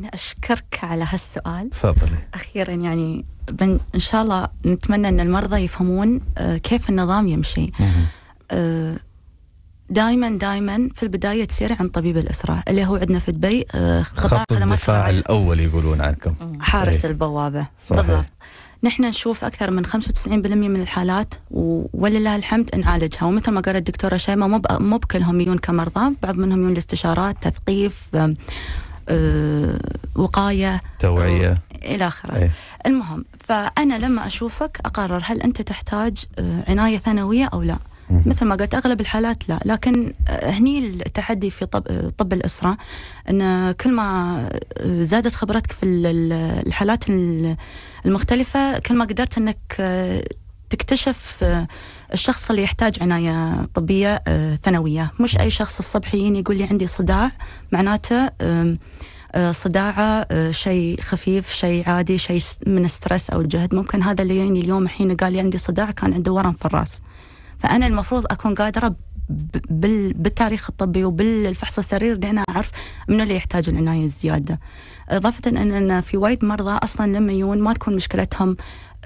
أنا أشكرك على هالسؤال تفضلي أخيرا يعني بن إن شاء الله نتمنى أن المرضى يفهمون آه، كيف النظام يمشي آه، دائما دائما في البدايه تصير عن طبيب الاسره اللي هو عندنا في دبي قطاع آه، خط الدفاع الاول يقولون عنكم حارس صحيح. إيه. البوابه صحيح. بالضبط نحن نشوف اكثر من 95% من الحالات ولله الحمد نعالجها ومثل ما قالت الدكتوره شيماء مو مو بكلهم يجون كمرضى بعض منهم يجون لاستشارات تثقيف آه، وقايه توعيه آه، الى اخره أيه. المهم فانا لما اشوفك اقرر هل انت تحتاج آه، عنايه ثانويه او لا مثل ما قلت اغلب الحالات لا لكن هني التحدي في طب, طب الاسره ان كل ما زادت خبرتك في الحالات المختلفه كل ما قدرت انك تكتشف الشخص اللي يحتاج عناية طبية آه، ثانوية مش أي شخص الصبح يجيني يقول لي عندي صداع معناته آه، صداعة آه، شيء خفيف شيء عادي شيء من ستريس أو الجهد ممكن هذا اللي يعني اليوم الحين قال لي عندي صداع كان عنده ورم في الرأس فأنا المفروض أكون قادرة بالتاريخ الطبي وبالفحص السرير لأن أعرف منو اللي يحتاج العناية الزيادة إضافة أن في وايد مرضى أصلا لما يجون ما تكون مشكلتهم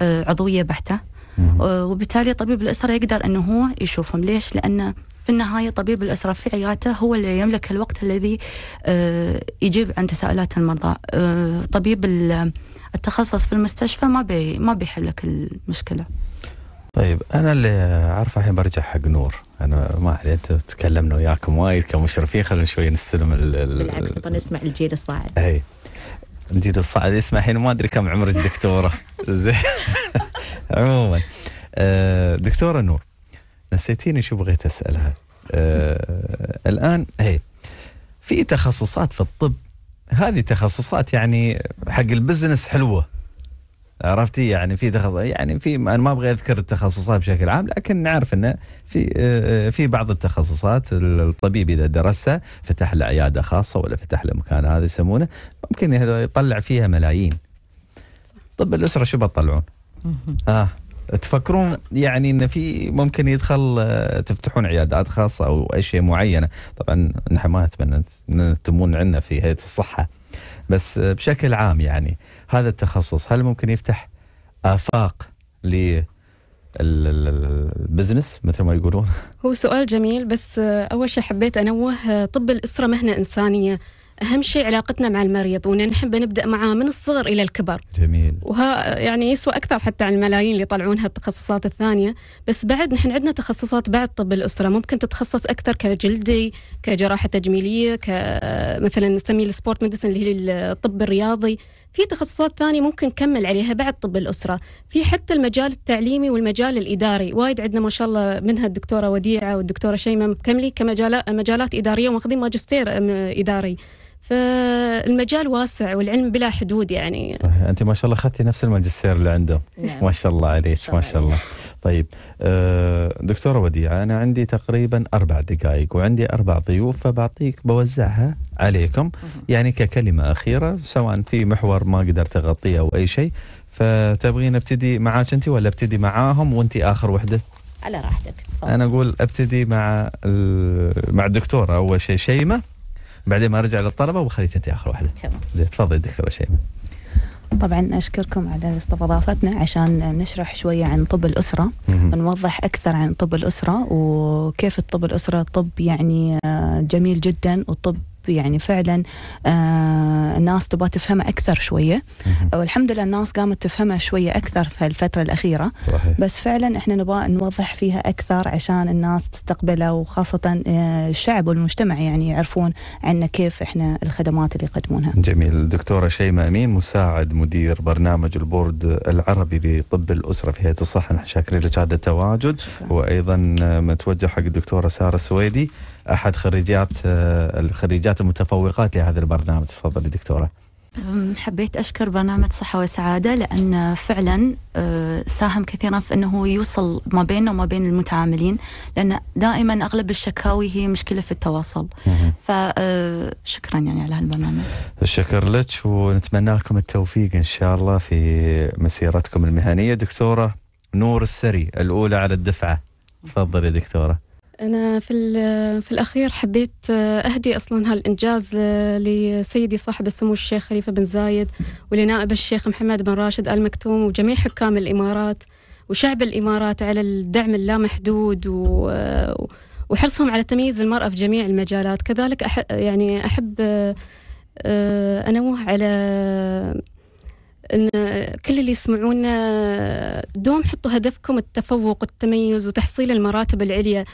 عضوية بحتة آه، وبالتالي طبيب الأسرة يقدر أنه هو يشوفهم ليش؟ لأنه في النهاية طبيب الأسرة في عيادته هو اللي يملك الوقت الذي آه، يجيب عن تساؤلات المرضى آه، طبيب التخصص في المستشفى ما بي ما بيحل لك المشكلة طيب انا اللي اعرفه الحين برجع حق نور انا ما ادري انت تكلمنا وياكم وايد كمشرفين خلينا شوي نستلم ال بالعكس نبغى نسمع الجيل الصاعد اي الجيل الصاعد يسمع الحين ما ادري كم عمرك دكتوره عموما آه، دكتورة نور نسيتيني شو بغيت أسألها آه، الآن هي في تخصصات في الطب هذه تخصصات يعني حق البزنس حلوه عرفتي يعني في تخصص يعني في انا ما ابغى اذكر التخصصات بشكل عام لكن نعرف انه في آه، في بعض التخصصات الطبيب اذا درسها فتح له عياده خاصه ولا فتح له مكان هذا يسمونه ممكن يطلع فيها ملايين طب الاسره شو بتطلعون؟ اه تفكرون يعني ان في ممكن يدخل آه، تفتحون عيادات خاصه او اي شيء معينه طبعا نحن ما اتمنى تمون عندنا في هيئه الصحه بس آه، بشكل عام يعني هذا التخصص هل ممكن يفتح افاق ل البزنس مثل ما يقولون هو سؤال جميل بس آه، اول شيء حبيت انوه طب الاسره مهنه انسانيه اهم شيء علاقتنا مع المريض وان نحب نبدا معاه من الصغر الى الكبر جميل وها يعني يسوى اكثر حتى عن الملايين اللي يطلعونها التخصصات الثانيه بس بعد نحن عندنا تخصصات بعد طب الاسره ممكن تتخصص اكثر كجلدي كجراحه تجميليه كمثلا نسميه السبورت ميديسن اللي هي الطب الرياضي في تخصصات ثانية ممكن نكمل عليها بعد طب الأسرة في حتى المجال التعليمي والمجال الإداري وايد عندنا ما شاء الله منها الدكتورة وديعة والدكتورة شيماء مكملي كمجالات إدارية وماخذين ماجستير إداري فالمجال واسع والعلم بلا حدود يعني صحيح. انت ما شاء الله اخذتي نفس الماجستير اللي عندهم نعم. ما شاء الله عليك ما شاء الله طيب آه، دكتورة وديعة أنا عندي تقريبا أربع دقائق وعندي أربع ضيوف فبعطيك بوزعها عليكم يعني ككلمة أخيرة سواء في محور ما قدرت أغطيه أو أي شيء فتبغين ابتدي معاك أنت ولا ابتدي معاهم وأنت آخر وحدة على راحتك أنا أقول ابتدي مع مع الدكتورة أول شيء شيمة بعدين ما ارجع للطلبه وبخليك انت اخر واحده تمام زين تفضلي دكتوره شيماء طبعا اشكركم على استضافتنا عشان نشرح شويه عن طب الاسره نوضح اكثر عن طب الاسره وكيف الطب الاسره طب يعني آه، جميل جدا وطب يعني فعلا آه الناس تبغى تفهمها أكثر شوية والحمد لله الناس قامت تفهمها شوية أكثر في الفترة الأخيرة صحيح. بس فعلا إحنا نبغى نوضح فيها أكثر عشان الناس تستقبله وخاصة آه الشعب والمجتمع يعني يعرفون عنا كيف إحنا الخدمات اللي يقدمونها جميل دكتورة شيماء أمين مساعد مدير برنامج البورد العربي لطب الأسرة في هيئة الصحة نحن شاكرين لك هذا التواجد شكرا. وأيضا آه، متوجه حق الدكتورة سارة سويدي احد خريجات آه، الخريجات المتفوقات لهذا البرنامج تفضلي دكتوره حبيت أشكر برنامج صحة وسعادة لأن فعلا آه، ساهم كثيرا في أنه يوصل ما بيننا وما بين المتعاملين لأن دائما أغلب الشكاوي هي مشكلة في التواصل فشكرا آه، يعني على هالبرنامج الشكر لك ونتمنى لكم التوفيق إن شاء الله في مسيرتكم المهنية دكتورة نور السري الأولى على الدفعة تفضلي دكتورة أنا في في الأخير حبيت أهدي أصلا هالإنجاز لسيدي صاحب السمو الشيخ خليفة بن زايد ولنائب الشيخ محمد بن راشد آل مكتوم وجميع حكام الإمارات وشعب الإمارات على الدعم اللامحدود وحرصهم على تمييز المرأة في جميع المجالات كذلك أح يعني أحب آه، أنوه على ان كل اللي يسمعونا دوم حطوا هدفكم التفوق والتميز وتحصيل المراتب العليا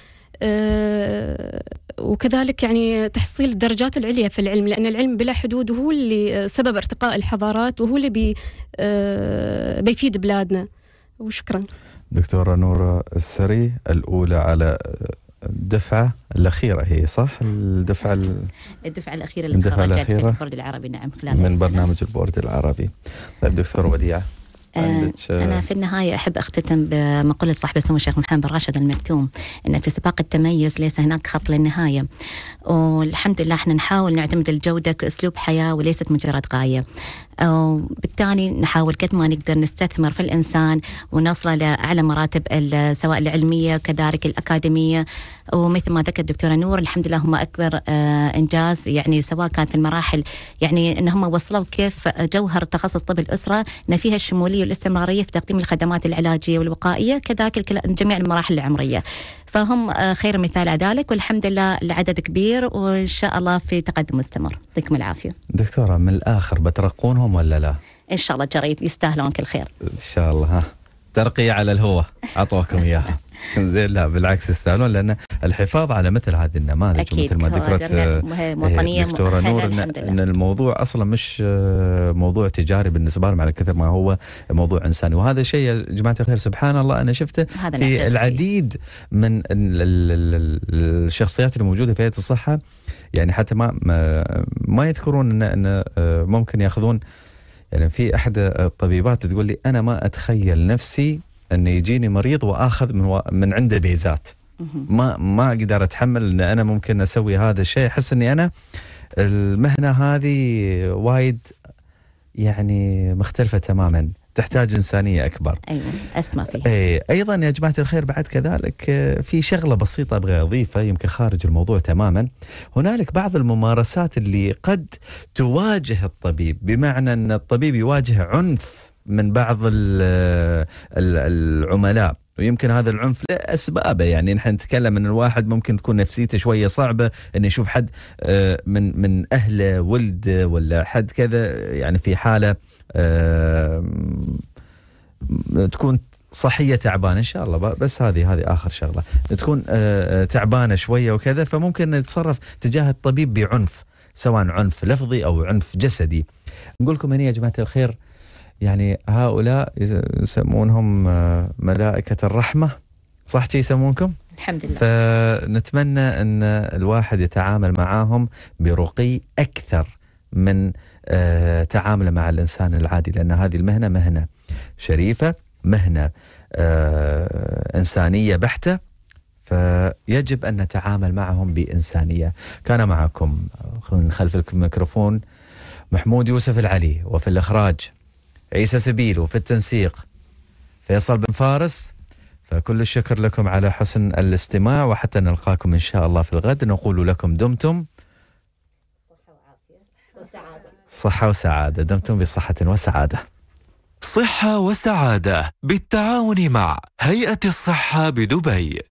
آه، وكذلك يعني تحصيل الدرجات العليا في العلم لأن العلم بلا حدود هو اللي آه، سبب ارتقاء الحضارات وهو اللي بي آه، بيفيد بلادنا وشكرا دكتورة نورة السري الأولى على الدفعة الأخيرة هي صح؟ الدفعة الدفعة الأخيرة اللي الدفعة الأخيرة في البورد العربي نعم خلال من برنامج البورد العربي طيب دكتور وديعة آه، أنا في النهاية أحب أختتم بمقولة صاحب السمو الشيخ محمد بن راشد المكتوم أن في سباق التميز ليس هناك خط للنهاية والحمد لله احنا نحاول نعتمد الجودة كأسلوب حياة وليست مجرد غاية وبالتالي نحاول قد ما نقدر نستثمر في الإنسان ونوصله لأعلى مراتب سواء العلمية كذلك الأكاديمية ومثل ما ذكر الدكتورة نور الحمد لله هم أكبر آه، إنجاز يعني سواء كانت في المراحل يعني أن هم وصلوا كيف جوهر تخصص طب الأسرة أن فيها الشمولية والاستمرارية في تقديم الخدمات العلاجية والوقائية كذلك جميع المراحل العمرية فهم آه، خير مثال على ذلك والحمد لله العدد كبير وان شاء الله في تقدم مستمر يعطيكم العافيه دكتوره من الاخر بترقونهم ولا لا ان شاء الله جريب يستاهلون كل خير ان شاء الله ها ترقيه على الهوى اعطوكم اياها زين لا بالعكس يستاهلون لان الحفاظ على مثل هذه النماذج أكيد مثل ما ذكرت آه، دكتوره نور إن, ان الموضوع اصلا مش آه، موضوع تجاري بالنسبه لهم على كثر ما هو موضوع انساني وهذا شيء يا جماعه الخير سبحان الله انا شفته في العديد من الشخصيات الموجوده في هيئه الصحه يعني حتى ما ما يذكرون ان آه، ممكن ياخذون يعني في احدى الطبيبات تقول لي انا ما اتخيل نفسي ان يجيني مريض واخذ من و... من عنده بيزات ما ما اقدر اتحمل ان انا ممكن اسوي هذا الشيء احس اني انا المهنه هذه وايد يعني مختلفه تماما تحتاج انسانيه اكبر ايوه اسمع فيها اي ايضا يا جماعه الخير بعد كذلك في شغله بسيطه ابغى اضيفها يمكن خارج الموضوع تماما هنالك بعض الممارسات اللي قد تواجه الطبيب بمعنى ان الطبيب يواجه عنف من بعض العملاء ويمكن هذا العنف لاسبابه يعني نحن نتكلم ان الواحد ممكن تكون نفسيته شويه صعبه انه يشوف حد آه، من من اهله ولده ولا حد كذا يعني في حاله آه، تكون صحيه تعبانه ان شاء الله بس هذه هذه اخر شغله تكون آه، تعبانه شويه وكذا فممكن نتصرف تجاه الطبيب بعنف سواء عنف لفظي او عنف جسدي نقول لكم هنا يا جماعه الخير يعني هؤلاء يسمونهم آه، ملائكة الرحمة صح شي يسمونكم؟ الحمد لله فنتمنى أن الواحد يتعامل معاهم برقي أكثر من آه، تعامله مع الإنسان العادي لأن هذه المهنة مهنة شريفة مهنة آه، إنسانية بحتة فيجب أن نتعامل معهم بإنسانية كان معكم من خلف الميكروفون محمود يوسف العلي وفي الإخراج عيسى سبيلو في التنسيق فيصل بن فارس فكل الشكر لكم على حسن الاستماع وحتى نلقاكم إن شاء الله في الغد نقول لكم دمتم صحة وسعادة دمتم بصحة وسعادة صحة وسعادة بالتعاون مع هيئة الصحة بدبي